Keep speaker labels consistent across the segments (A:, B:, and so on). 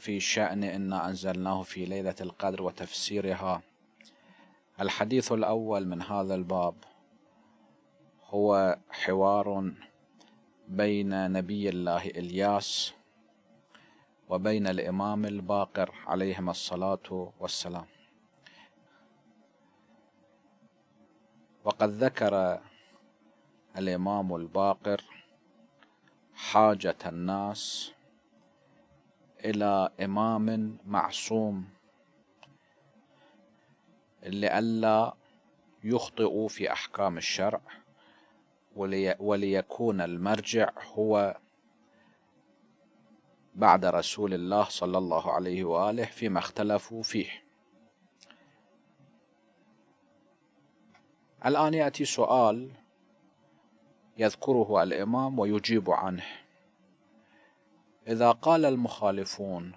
A: في شأن إنا أنزلناه في ليلة القدر وتفسيرها الحديث الأول من هذا الباب هو حوار بين نبي الله إلياس وبين الإمام الباقر عليهما الصلاة والسلام وقد ذكر الإمام الباقر حاجة الناس إلى إمام معصوم لئلا يخطئوا في أحكام الشرع ولي وليكون المرجع هو بعد رسول الله صلى الله عليه وآله فيما اختلفوا فيه الآن يأتي سؤال يذكره الإمام ويجيب عنه إذا قال المخالفون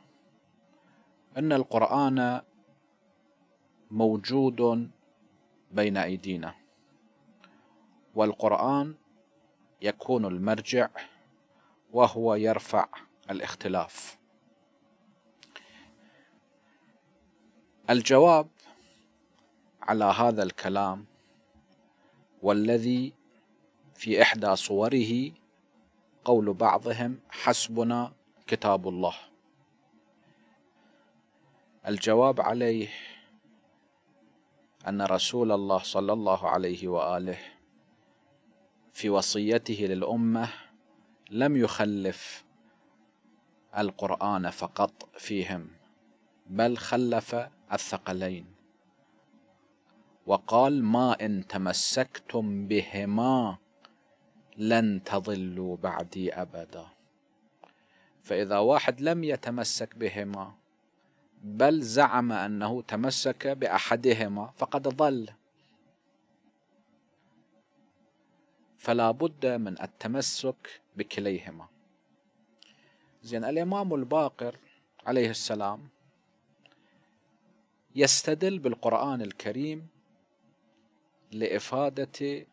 A: إن القرآن موجود بين أيدينا والقرآن يكون المرجع وهو يرفع الاختلاف الجواب على هذا الكلام والذي في إحدى صوره قول بعضهم حسبنا كتاب الله الجواب عليه أن رسول الله صلى الله عليه وآله في وصيته للأمة لم يخلف القرآن فقط فيهم بل خلف الثقلين وقال ما إن تمسكتم بهما لن تضلوا بعدي أبدا فإذا واحد لم يتمسك بهما بل زعم أنه تمسك بأحدهما فقد ضل فلا بد من التمسك بكليهما زين الإمام الباقر عليه السلام يستدل بالقرآن الكريم لإفادة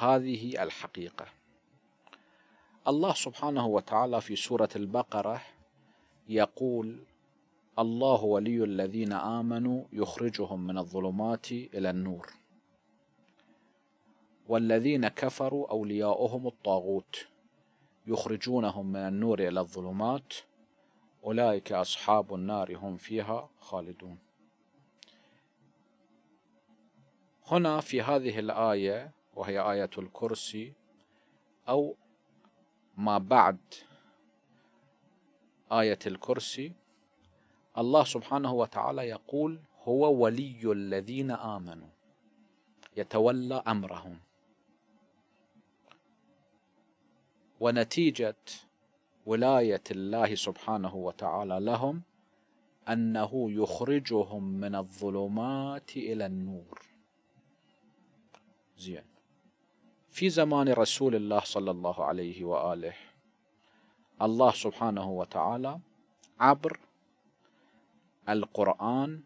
A: هذه الحقيقة الله سبحانه وتعالى في سورة البقرة يقول الله ولي الذين آمنوا يخرجهم من الظلمات إلى النور والذين كفروا أولياؤهم الطاغوت يخرجونهم من النور إلى الظلمات أولئك أصحاب النار هم فيها خالدون هنا في هذه الآية وهي آية الكرسي أو ما بعد آية الكرسي الله سبحانه وتعالى يقول هو ولي الذين آمنوا يتولى أمرهم ونتيجة ولاية الله سبحانه وتعالى لهم أنه يخرجهم من الظلمات إلى النور زين في زمان رسول الله صلى الله عليه واله الله سبحانه وتعالى عبر القران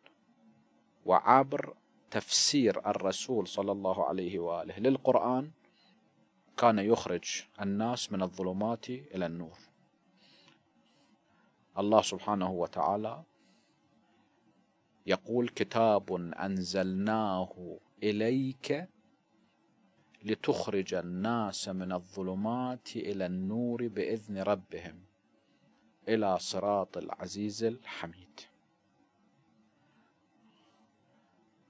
A: وعبر تفسير الرسول صلى الله عليه واله للقران كان يخرج الناس من الظلمات الى النور الله سبحانه وتعالى يقول كتاب انزلناه اليك لتخرج الناس من الظلمات إلى النور بإذن ربهم إلى صراط العزيز الحميد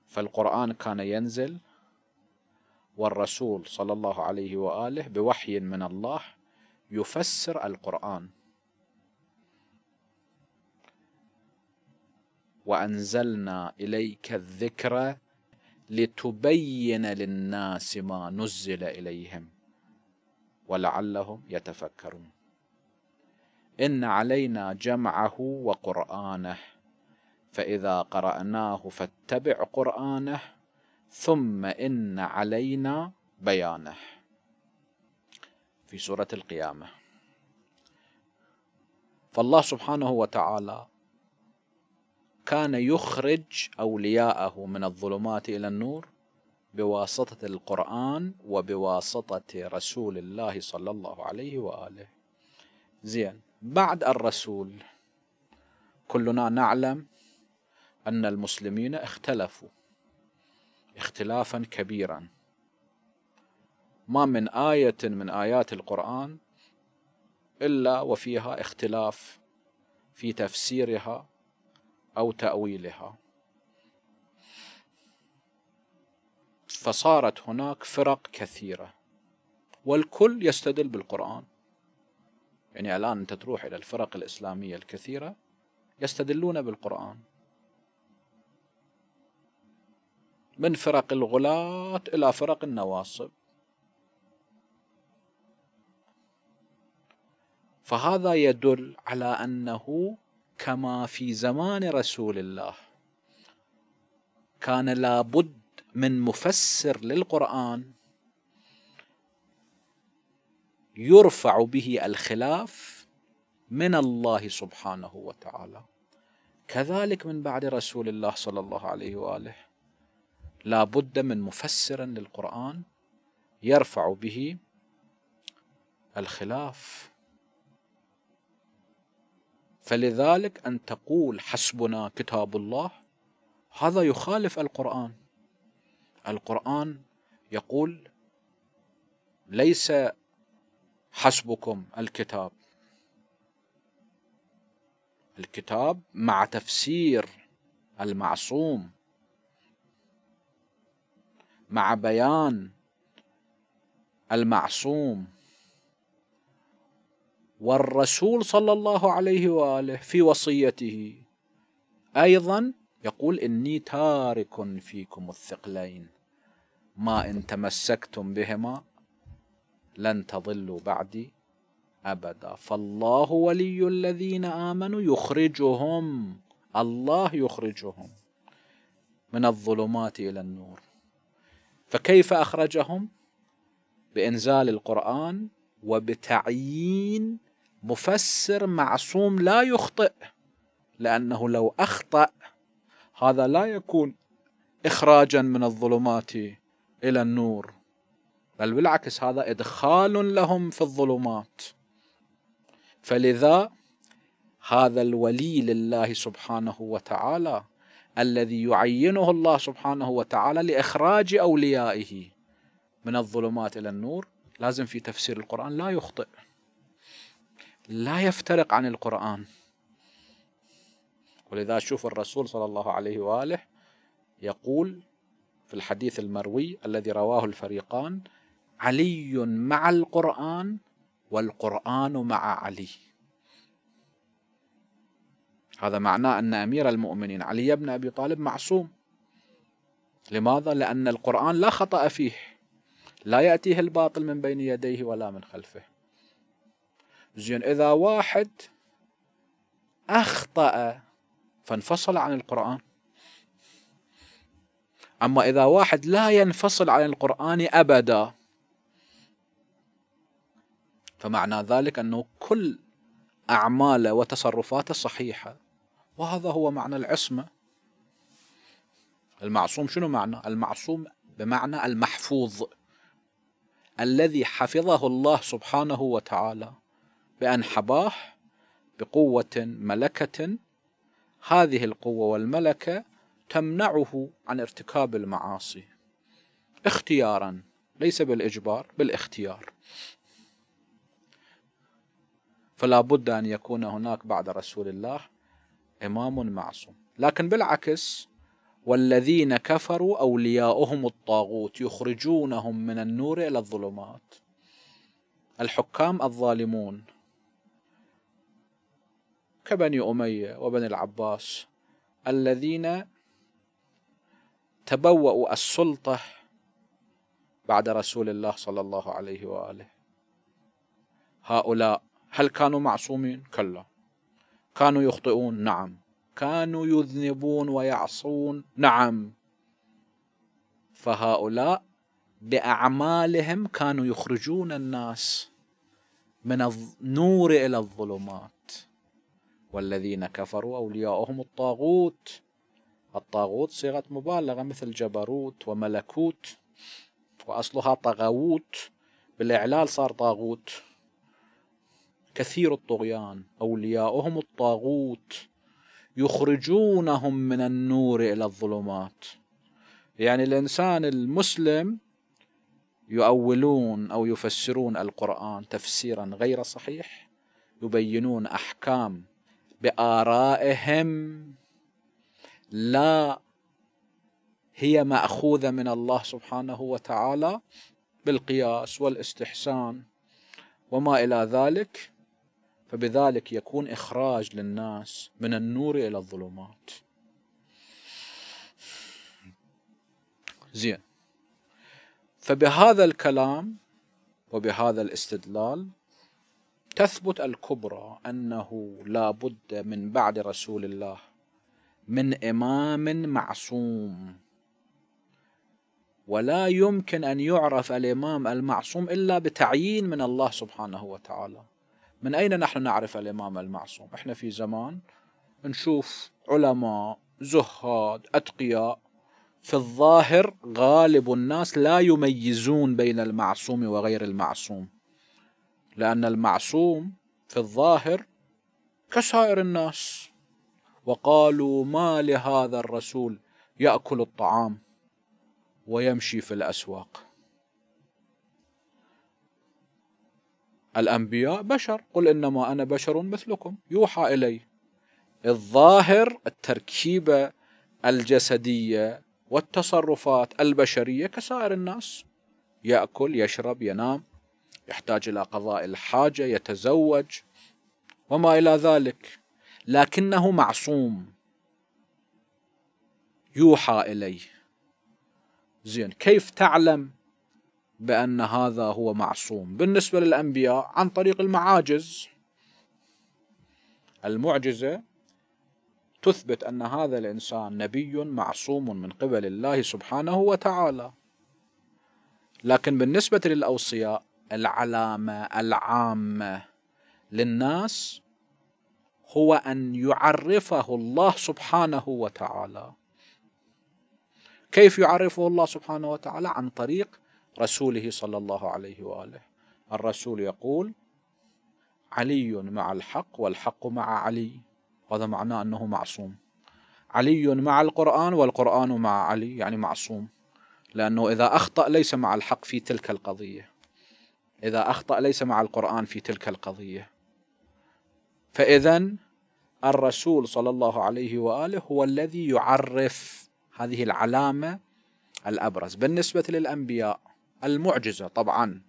A: فالقرآن كان ينزل والرسول صلى الله عليه وآله بوحي من الله يفسر القرآن وأنزلنا إليك الذكر لتبين للناس ما نزل إليهم ولعلهم يتفكرون إن علينا جمعه وقرآنه فإذا قرأناه فاتبع قرآنه ثم إن علينا بيانه في سورة القيامة فالله سبحانه وتعالى كان يخرج أولياءه من الظلمات إلى النور بواسطة القرآن وبواسطة رسول الله صلى الله عليه وآله زين بعد الرسول كلنا نعلم أن المسلمين اختلفوا اختلافا كبيرا ما من آية من آيات القرآن إلا وفيها اختلاف في تفسيرها أو تأويلها فصارت هناك فرق كثيرة والكل يستدل بالقرآن يعني الآن أنت تروح إلى الفرق الإسلامية الكثيرة يستدلون بالقرآن من فرق الغلاة إلى فرق النواصب فهذا يدل على أنه كما في زمان رسول الله كان لابد من مفسر للقران يرفع به الخلاف من الله سبحانه وتعالى كذلك من بعد رسول الله صلى الله عليه واله لا بد من مفسر للقران يرفع به الخلاف فلذلك أن تقول حسبنا كتاب الله هذا يخالف القرآن القرآن يقول ليس حسبكم الكتاب الكتاب مع تفسير المعصوم مع بيان المعصوم والرسول صلى الله عليه واله في وصيته ايضا يقول اني تارك فيكم الثقلين ما ان تمسكتم بهما لن تضلوا بعدي ابدا فالله ولي الذين امنوا يخرجهم الله يخرجهم من الظلمات الى النور فكيف اخرجهم بانزال القران وبتعيين مفسر معصوم لا يخطئ لأنه لو أخطأ هذا لا يكون إخراجا من الظلمات إلى النور بل بالعكس هذا إدخال لهم في الظلمات فلذا هذا الولي لله سبحانه وتعالى الذي يعينه الله سبحانه وتعالى لإخراج أوليائه من الظلمات إلى النور لازم في تفسير القرآن لا يخطئ لا يفترق عن القرآن ولذا شوف الرسول صلى الله عليه وآله يقول في الحديث المروي الذي رواه الفريقان علي مع القرآن والقرآن مع علي هذا معناه أن أمير المؤمنين علي بن أبي طالب معصوم لماذا؟ لأن القرآن لا خطأ فيه لا يأتيه الباطل من بين يديه ولا من خلفه زين إذا واحد أخطأ فانفصل عن القرآن أما إذا واحد لا ينفصل عن القرآن أبدا فمعنى ذلك أنه كل أعماله وتصرفاته صحيحة وهذا هو معنى العصمة المعصوم شنو معنى؟ المعصوم بمعنى المحفوظ الذي حفظه الله سبحانه وتعالى بأن حباه بقوة ملكة هذه القوة والملكة تمنعه عن ارتكاب المعاصي اختيارا ليس بالإجبار بالاختيار فلا بد أن يكون هناك بعد رسول الله إمام معصوم لكن بالعكس والذين كفروا أولياؤهم الطاغوت يخرجونهم من النور إلى الظلمات الحكام الظالمون كبني أمية وبني العباس الذين تبوأوا السلطة بعد رسول الله صلى الله عليه وآله هؤلاء هل كانوا معصومين؟ كلا كانوا يخطئون؟ نعم كانوا يذنبون ويعصون؟ نعم فهؤلاء بأعمالهم كانوا يخرجون الناس من النور إلى الظلمات والذين كفروا أولياؤهم الطاغوت الطاغوت صيغة مبالغة مثل جبروت وملكوت وأصلها طغوت بالإعلال صار طاغوت كثير الطغيان أولياؤهم الطاغوت يخرجونهم من النور إلى الظلمات يعني الإنسان المسلم يؤولون أو يفسرون القرآن تفسيرا غير صحيح يبينون أحكام بارائهم لا هي ماخوذه من الله سبحانه وتعالى بالقياس والاستحسان وما الى ذلك فبذلك يكون اخراج للناس من النور الى الظلمات زين فبهذا الكلام وبهذا الاستدلال تثبت الكبرى أنه لا بد من بعد رسول الله من إمام معصوم ولا يمكن أن يعرف الإمام المعصوم إلا بتعيين من الله سبحانه وتعالى من أين نحن نعرف الإمام المعصوم؟ إحنا في زمان نشوف علماء زهاد أتقياء في الظاهر غالب الناس لا يميزون بين المعصوم وغير المعصوم لأن المعصوم في الظاهر كسائر الناس وقالوا ما لهذا الرسول يأكل الطعام ويمشي في الأسواق الأنبياء بشر قل إنما أنا بشر مثلكم يوحى إلي الظاهر التركيبة الجسدية والتصرفات البشرية كسائر الناس يأكل يشرب ينام يحتاج الى قضاء الحاجه يتزوج وما الى ذلك لكنه معصوم يوحى اليه زين كيف تعلم بان هذا هو معصوم بالنسبه للانبياء عن طريق المعاجز المعجزه تثبت ان هذا الانسان نبي معصوم من قبل الله سبحانه وتعالى لكن بالنسبه للاوصياء العلامه العامه للناس هو ان يعرفه الله سبحانه وتعالى كيف يعرفه الله سبحانه وتعالى عن طريق رسوله صلى الله عليه واله الرسول يقول علي مع الحق والحق مع علي هذا معناه انه معصوم علي مع القران والقران مع علي يعني معصوم لانه اذا اخطا ليس مع الحق في تلك القضيه إذا أخطأ ليس مع القرآن في تلك القضية فإذا الرسول صلى الله عليه وآله هو الذي يعرف هذه العلامة الأبرز بالنسبة للأنبياء المعجزة طبعا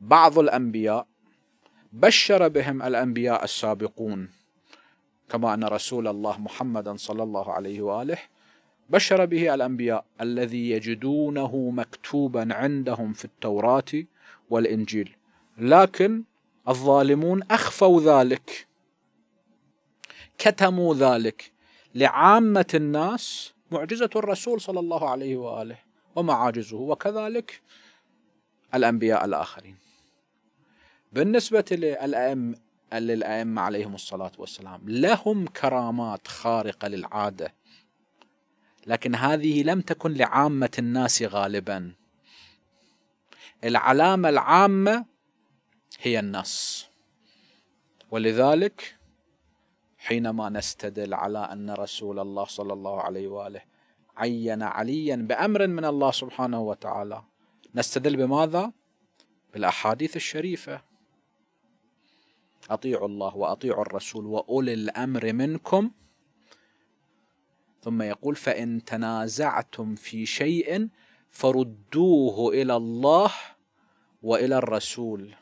A: بعض الأنبياء بشر بهم الأنبياء السابقون كما أن رسول الله محمدا صلى الله عليه وآله بشر به الأنبياء الذي يجدونه مكتوبا عندهم في التوراة والإنجيل لكن الظالمون أخفوا ذلك كتموا ذلك لعامة الناس معجزة الرسول صلى الله عليه وآله ومعاجزه وكذلك الأنبياء الآخرين بالنسبة للأئمة للأئمة عليهم الصلاة والسلام لهم كرامات خارقة للعادة لكن هذه لم تكن لعامة الناس غالبا العلامة العامة هي النص ولذلك حينما نستدل على أن رسول الله صلى الله عليه وآله عين عليا بأمر من الله سبحانه وتعالى نستدل بماذا؟ بالأحاديث الشريفة أطيعوا الله وأطيعوا الرسول وأولي الأمر منكم ثم يقول فإن تنازعتم في شيء فردوه إلى الله وإلى الرسول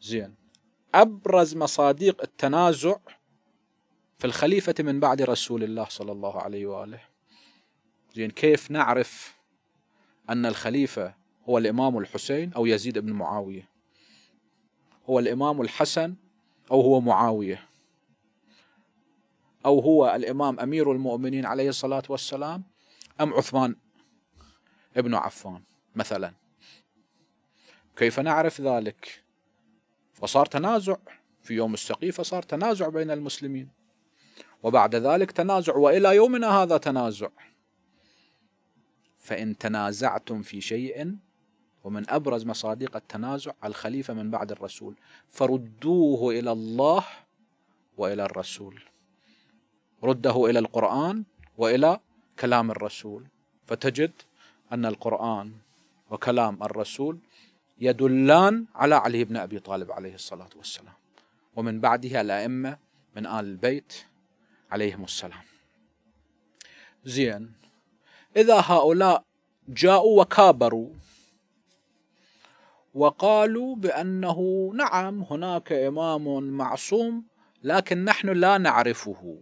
A: زين أبرز مصادق التنازع في الخليفة من بعد رسول الله صلى الله عليه وآله زين كيف نعرف أن الخليفة هو الإمام الحسين أو يزيد بن معاوية هو الإمام الحسن أو هو معاوية أو هو الإمام أمير المؤمنين عليه الصلاة والسلام أم عثمان ابن عفان مثلا كيف نعرف ذلك فصار تنازع في يوم السقيفة صار تنازع بين المسلمين وبعد ذلك تنازع وإلى يومنا هذا تنازع فإن تنازعتم في شيء ومن أبرز مصادق التنازع الخليفة من بعد الرسول فردوه إلى الله وإلى الرسول رده إلى القرآن وإلى كلام الرسول فتجد أن القرآن وكلام الرسول يدلان على علي بن أبي طالب عليه الصلاة والسلام ومن بعدها الأئمة من آل البيت عليهم السلام زين إذا هؤلاء جاءوا وكابروا وقالوا بأنه نعم هناك إمام معصوم لكن نحن لا نعرفه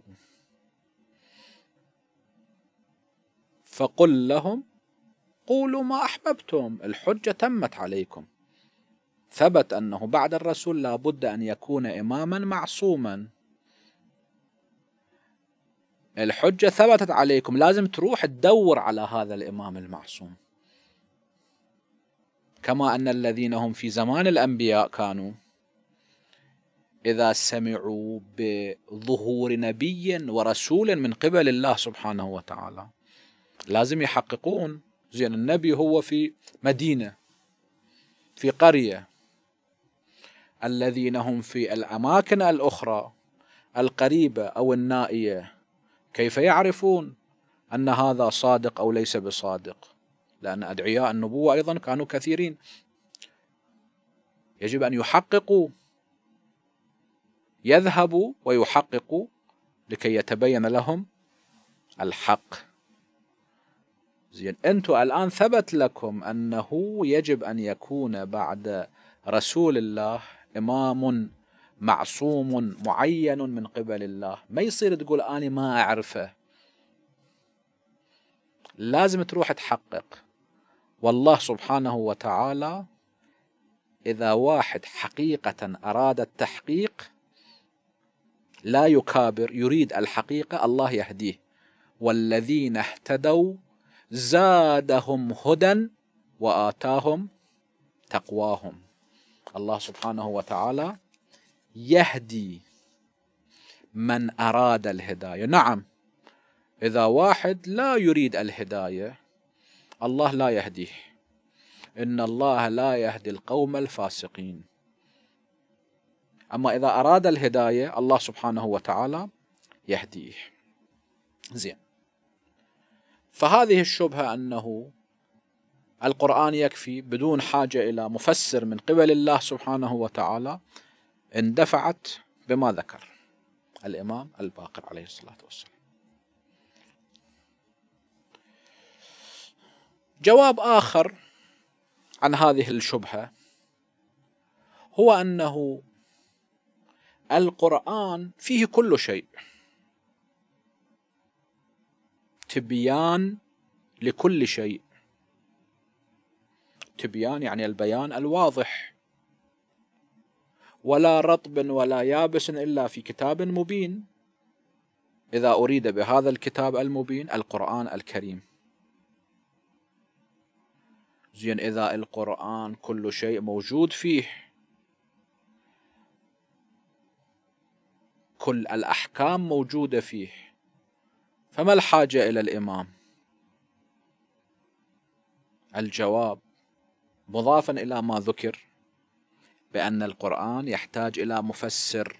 A: فقل لهم قولوا ما أحببتم الحجة تمت عليكم ثبت أنه بعد الرسول لابد أن يكون إماما معصوما الحجة ثبتت عليكم لازم تروح تدور على هذا الإمام المعصوم كما أن الذين هم في زمان الأنبياء كانوا إذا سمعوا بظهور نبي ورسول من قبل الله سبحانه وتعالى لازم يحققون زين النبي هو في مدينة في قرية الذين هم في الأماكن الأخرى القريبة أو النائية كيف يعرفون أن هذا صادق أو ليس بصادق لأن أدعياء النبوة أيضا كانوا كثيرين يجب أن يحققوا يذهبوا ويحققوا لكي يتبين لهم الحق زين انتم الان ثبت لكم انه يجب ان يكون بعد رسول الله امام معصوم معين من قبل الله ما يصير تقول أنا ما أعرفه لازم تروح تحقق والله سبحانه وتعالى إذا واحد حقيقة أراد التحقيق لا يكابر يريد الحقيقة الله يهديه والذين اهتدوا زادهم هدى وآتاهم تقواهم الله سبحانه وتعالى يهدي من أراد الهداية نعم إذا واحد لا يريد الهداية الله لا يهديه إن الله لا يهدي القوم الفاسقين أما إذا أراد الهداية الله سبحانه وتعالى يهديه زين فهذه الشبهة أنه القرآن يكفي بدون حاجة إلى مفسر من قبل الله سبحانه وتعالى اندفعت بما ذكر الإمام الباقر عليه الصلاة والسلام جواب آخر عن هذه الشبهة هو أنه القرآن فيه كل شيء تبيان لكل شيء تبيان يعني البيان الواضح ولا رطب ولا يابس الا في كتاب مبين اذا اريد بهذا الكتاب المبين القران الكريم زين اذا القران كل شيء موجود فيه كل الاحكام موجوده فيه فما الحاجة إلى الإمام؟ الجواب مضافا إلى ما ذكر بأن القرآن يحتاج إلى مفسر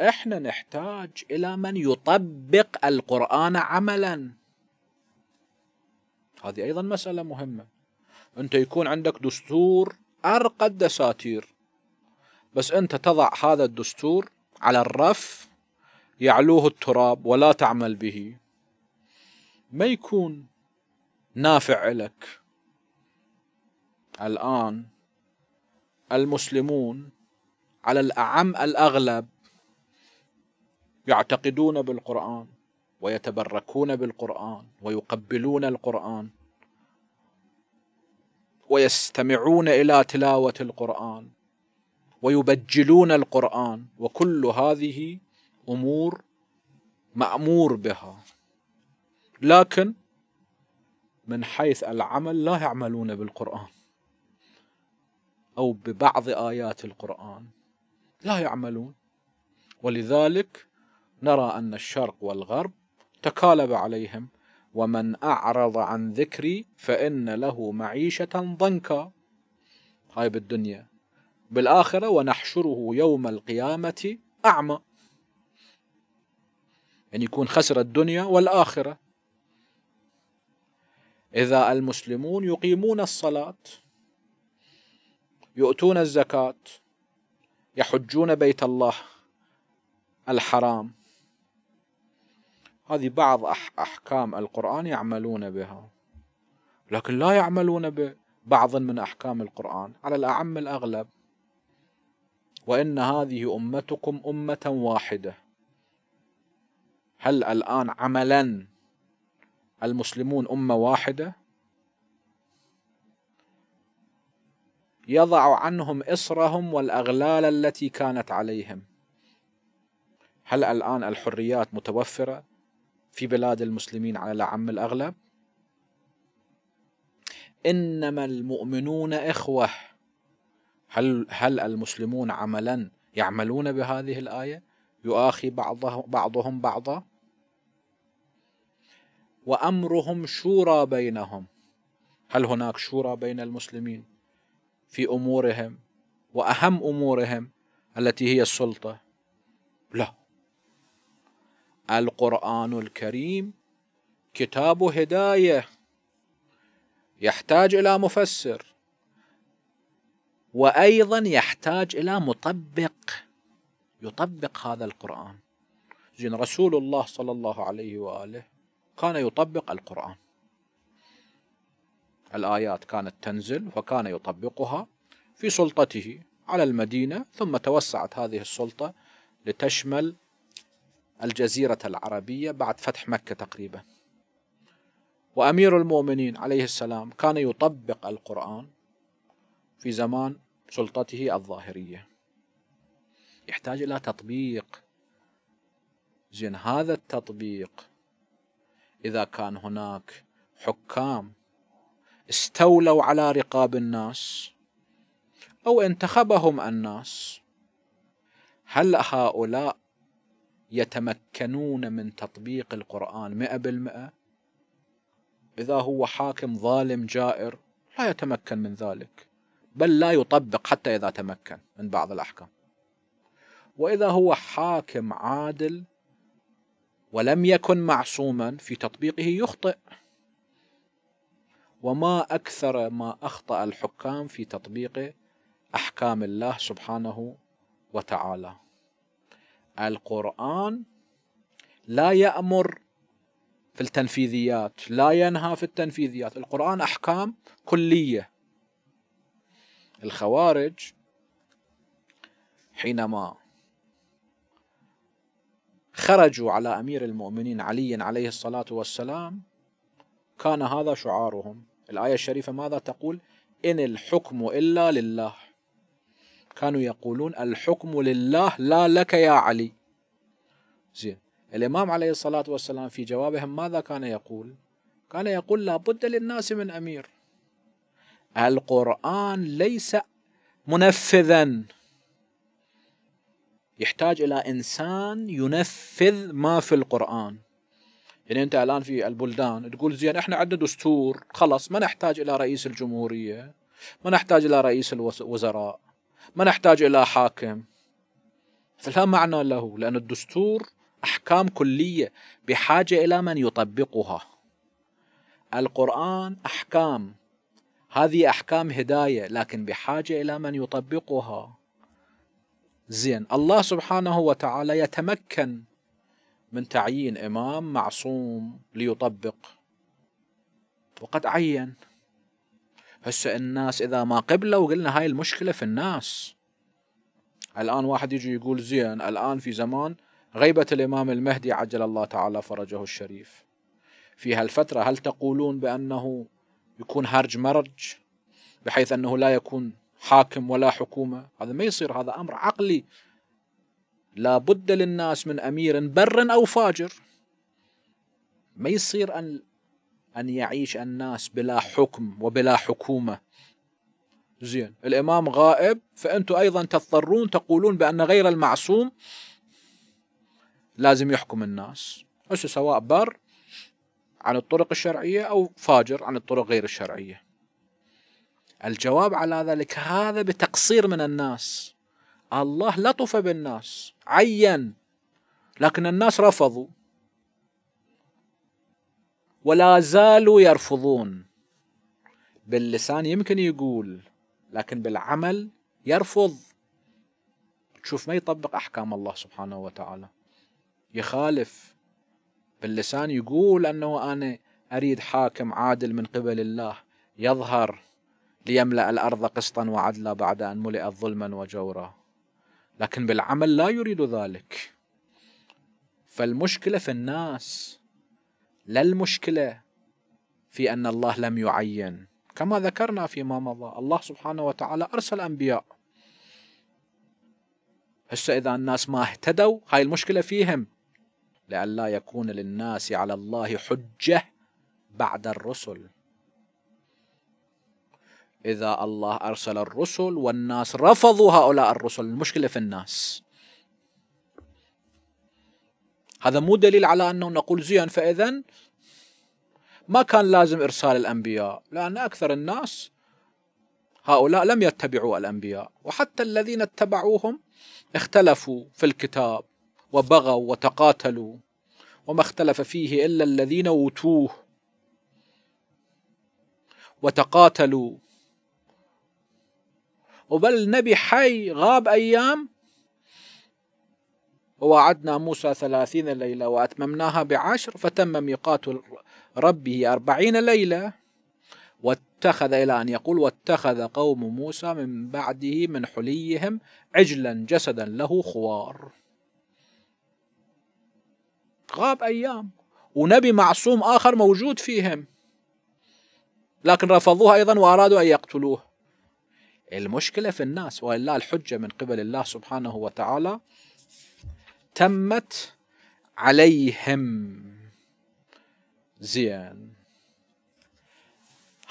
A: إحنا نحتاج إلى من يطبق القرآن عملا هذه أيضا مسألة مهمة أنت يكون عندك دستور أرقى الدساتير بس أنت تضع هذا الدستور على الرف يعلوه التراب ولا تعمل به ما يكون نافع لك الآن المسلمون على الأعم الأغلب يعتقدون بالقرآن ويتبركون بالقرآن ويقبلون القرآن ويستمعون إلى تلاوة القرآن ويبجلون القرآن وكل هذه امور مامور بها لكن من حيث العمل لا يعملون بالقران او ببعض ايات القران لا يعملون ولذلك نرى ان الشرق والغرب تكالب عليهم ومن اعرض عن ذكري فان له معيشه ضنكا هاي بالدنيا بالآخرة ونحشره يوم القيامة أعمى يعني يكون خسر الدنيا والآخرة إذا المسلمون يقيمون الصلاة يؤتون الزكاة يحجون بيت الله الحرام هذه بعض أحكام القرآن يعملون بها لكن لا يعملون ببعض من أحكام القرآن على الأعم الأغلب وإن هذه أمتكم أمة واحدة هل الآن عملا المسلمون أمة واحدة يضع عنهم إصرهم والأغلال التي كانت عليهم هل الآن الحريات متوفرة في بلاد المسلمين على عم الأغلب إنما المؤمنون إخوة هل, هل المسلمون عملا يعملون بهذه الآية يؤاخي بعضه بعضهم بعضا وأمرهم شورى بينهم هل هناك شورى بين المسلمين في أمورهم وأهم أمورهم التي هي السلطة لا القرآن الكريم كتاب هداية يحتاج إلى مفسر وأيضا يحتاج إلى مطبق يطبق هذا القرآن زين رسول الله صلى الله عليه وآله كان يطبق القرآن الآيات كانت تنزل وكان يطبقها في سلطته على المدينة ثم توسعت هذه السلطة لتشمل الجزيرة العربية بعد فتح مكة تقريبا وأمير المؤمنين عليه السلام كان يطبق القرآن في زمان سلطته الظاهرية يحتاج إلى تطبيق زين هذا التطبيق إذا كان هناك حكام استولوا على رقاب الناس أو انتخبهم الناس هل هؤلاء يتمكنون من تطبيق القرآن مئة بالمئة إذا هو حاكم ظالم جائر لا يتمكن من ذلك بل لا يطبق حتى إذا تمكن من بعض الأحكام وإذا هو حاكم عادل ولم يكن معصوما في تطبيقه يخطئ وما أكثر ما أخطأ الحكام في تطبيق أحكام الله سبحانه وتعالى القرآن لا يأمر في التنفيذيات لا ينهى في التنفيذيات القرآن أحكام كلية الخوارج حينما خرجوا على أمير المؤمنين علي عليه الصلاة والسلام كان هذا شعارهم الآية الشريفة ماذا تقول إن الحكم إلا لله كانوا يقولون الحكم لله لا لك يا علي زين الإمام عليه الصلاة والسلام في جوابهم ماذا كان يقول كان يقول لا بد للناس من أمير القرآن ليس منفذا يحتاج إلى إنسان ينفذ ما في القرآن يعني أنت الآن في البلدان تقول زين إحنا عندنا دستور خلاص ما نحتاج إلى رئيس الجمهورية ما نحتاج إلى رئيس الوزراء ما نحتاج إلى حاكم فلا معنى له لأن الدستور أحكام كلية بحاجة إلى من يطبقها القرآن أحكام هذه أحكام هداية لكن بحاجة إلى من يطبقها زين الله سبحانه وتعالى يتمكن من تعيين إمام معصوم ليطبق وقد عين هسه الناس إذا ما قبلوا قلنا هاي المشكلة في الناس الآن واحد يجي يقول زين الآن في زمان غيبة الإمام المهدي عجل الله تعالى فرجه الشريف في هالفترة هل تقولون بأنه يكون هرج مرج بحيث أنه لا يكون حاكم ولا حكومة هذا ما يصير هذا أمر عقلي لا بد للناس من أمير بر أو فاجر ما يصير أن أن يعيش الناس بلا حكم وبلا حكومة زين الإمام غائب فأنتم أيضا تضطرون تقولون بأن غير المعصوم لازم يحكم الناس سواء بر عن الطرق الشرعية أو فاجر عن الطرق غير الشرعية الجواب على ذلك هذا بتقصير من الناس الله لطف بالناس عين لكن الناس رفضوا ولا زالوا يرفضون باللسان يمكن يقول لكن بالعمل يرفض تشوف ما يطبق احكام الله سبحانه وتعالى يخالف باللسان يقول انه انا اريد حاكم عادل من قبل الله يظهر ليملأ الأرض قسطا وعدلا بعد أن ملئت ظلما وجورا لكن بالعمل لا يريد ذلك فالمشكلة في الناس لا المشكلة في أن الله لم يعين كما ذكرنا فيما مضى الله سبحانه وتعالى أرسل أنبياء هسه إذا الناس ما اهتدوا هاي المشكلة فيهم لئلا يكون للناس على الله حجة بعد الرسل إذا الله أرسل الرسل والناس رفضوا هؤلاء الرسل المشكلة في الناس هذا مو دليل على أنه نقول زين فإذا ما كان لازم إرسال الأنبياء لأن أكثر الناس هؤلاء لم يتبعوا الأنبياء وحتى الذين اتبعوهم اختلفوا في الكتاب وبغوا وتقاتلوا وما اختلف فيه إلا الذين أوتوه وتقاتلوا وبل النبي حي غاب أيام ووعدنا موسى ثلاثين ليلة وأتممناها بعشر فتم ميقات ربه أربعين ليلة واتخذ إلى أن يقول واتخذ قوم موسى من بعده من حليهم عجلا جسدا له خوار غاب أيام ونبي معصوم آخر موجود فيهم لكن رفضوه أيضا وأرادوا أن يقتلوه المشكلة في الناس وإلا الحجة من قبل الله سبحانه وتعالى تمت عليهم زين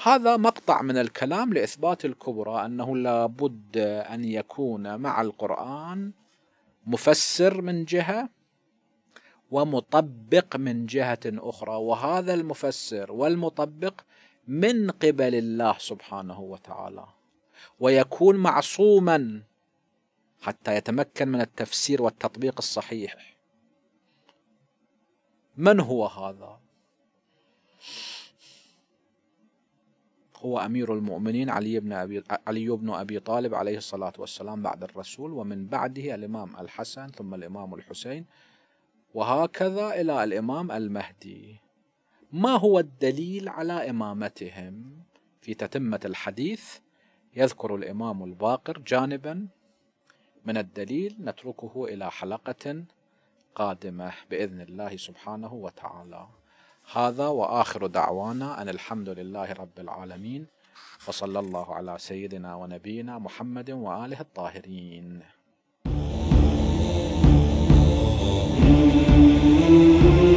A: هذا مقطع من الكلام لإثبات الكبرى أنه لابد أن يكون مع القرآن مفسر من جهة ومطبق من جهة أخرى وهذا المفسر والمطبق من قبل الله سبحانه وتعالى ويكون معصوما حتى يتمكن من التفسير والتطبيق الصحيح من هو هذا هو أمير المؤمنين علي بن أبي علي بن أبي طالب عليه الصلاة والسلام بعد الرسول ومن بعده الإمام الحسن ثم الإمام الحسين وهكذا إلى الإمام المهدي ما هو الدليل على إمامتهم في تتمة الحديث يذكر الإمام الباقر جانبا من الدليل نتركه إلى حلقة قادمة بإذن الله سبحانه وتعالى هذا وآخر دعوانا أن الحمد لله رب العالمين وصلى الله على سيدنا ونبينا محمد وآله الطاهرين